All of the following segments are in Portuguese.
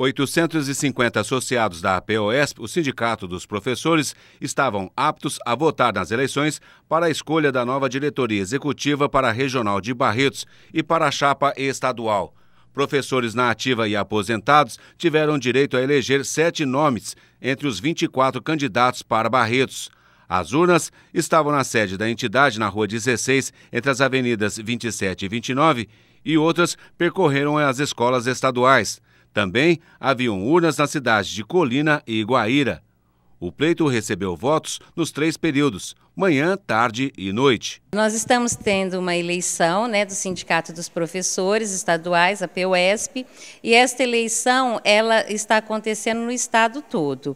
850 associados da APOESP, o Sindicato dos Professores, estavam aptos a votar nas eleições para a escolha da nova diretoria executiva para a Regional de Barretos e para a chapa estadual. Professores na ativa e aposentados tiveram direito a eleger sete nomes entre os 24 candidatos para Barretos. As urnas estavam na sede da entidade na Rua 16, entre as avenidas 27 e 29, e outras percorreram as escolas estaduais. Também haviam urnas nas cidades de Colina e Guaíra. O pleito recebeu votos nos três períodos, manhã, tarde e noite. Nós estamos tendo uma eleição né, do Sindicato dos Professores Estaduais, a PUESP, e esta eleição ela está acontecendo no estado todo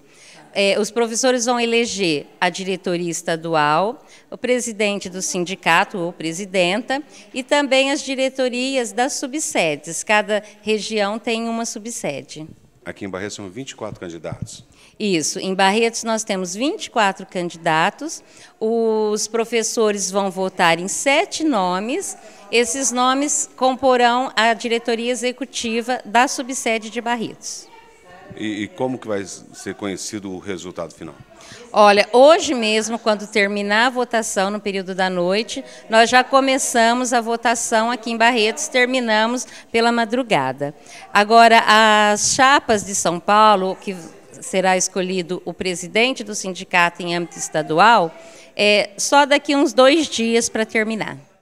é, os professores vão eleger a diretoria estadual, o presidente do sindicato ou presidenta e também as diretorias das subsedes. Cada região tem uma subsede. Aqui em Barretos são 24 candidatos. Isso, em Barretos nós temos 24 candidatos, os professores vão votar em sete nomes, esses nomes comporão a diretoria executiva da subsede de Barretos. E, e, como que vai ser conhecido o resultado final? Olha, hoje mesmo, quando terminar a votação no período da noite, nós já começamos a votação aqui em Barretos, terminamos pela madrugada. Agora, as chapas de São Paulo, que será escolhido o presidente do sindicato em âmbito estadual, é só daqui uns dois dias para terminar.